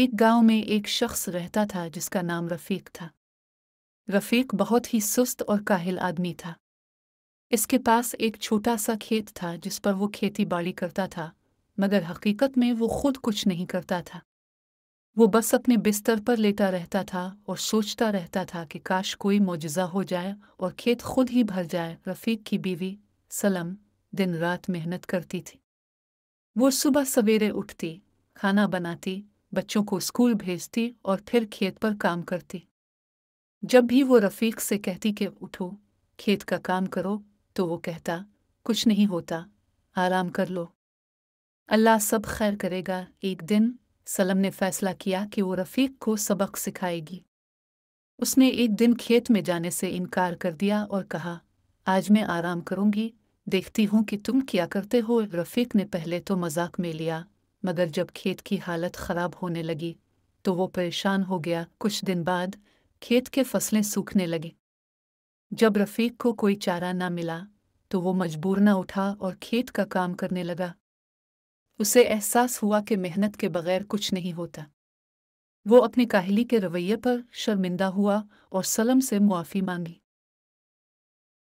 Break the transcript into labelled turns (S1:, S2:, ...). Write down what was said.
S1: एक गांव में एक शख्स रहता था जिसका नाम रफ़ीक था रफ़ीक बहुत ही सुस्त और काहिल आदमी था इसके पास एक छोटा सा खेत था जिस पर वो खेती बाड़ी करता था मगर हकीकत में वो खुद कुछ नहीं करता था वो बस अपने बिस्तर पर लेटा रहता था और सोचता रहता था कि काश कोई मुजजा हो जाए और खेत खुद ही भर जाए रफ़ीक की बीवी सलम दिन रात मेहनत करती थी वो सुबह सवेरे उठती खाना बनाती बच्चों को स्कूल भेजती और फिर खेत पर काम करती जब भी वो रफ़ीक से कहती कि उठो खेत का काम करो तो वो कहता कुछ नहीं होता आराम कर लो अल्लाह सब खैर करेगा एक दिन सलम ने फैसला किया कि वो रफ़ीक को सबक सिखाएगी उसने एक दिन खेत में जाने से इनकार कर दिया और कहा आज मैं आराम करूंगी देखती हूँ कि तुम क्या करते हो रफ़ीक ने पहले तो मजाक में लिया मगर जब खेत की हालत ख़राब होने लगी तो वो परेशान हो गया कुछ दिन बाद खेत के फसलें सूखने लगे जब रफ़ीक को कोई चारा ना मिला तो वो मजबूर ना उठा और खेत का काम करने लगा उसे एहसास हुआ कि मेहनत के बगैर कुछ नहीं होता वो अपनी काहली के रवैये पर शर्मिंदा हुआ और सलम से मुआफ़ी मांगी